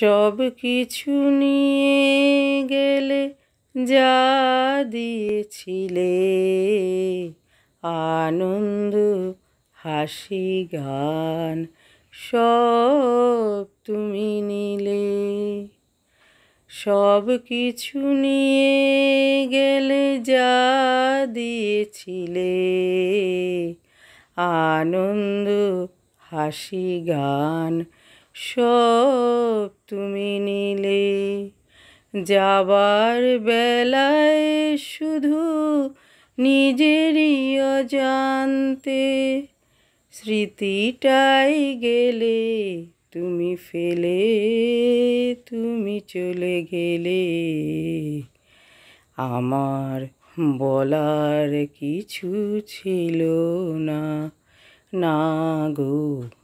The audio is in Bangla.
সব কিছু নিয়ে গেলে যা দিয়েছিলে আনন্দ হাসি গান সব তুমি নিলে সব কিছু নিয়ে গেলে যা দিয়েছিলে আনন্দ হাসি গান সব তুমি নিলে যাবার বেলায় শুধু নিজেরই অজান্তে স্মৃতিটাই গেলে তুমি ফেলে তুমি চলে গেলে আমার বলার কিছু ছিল না না গো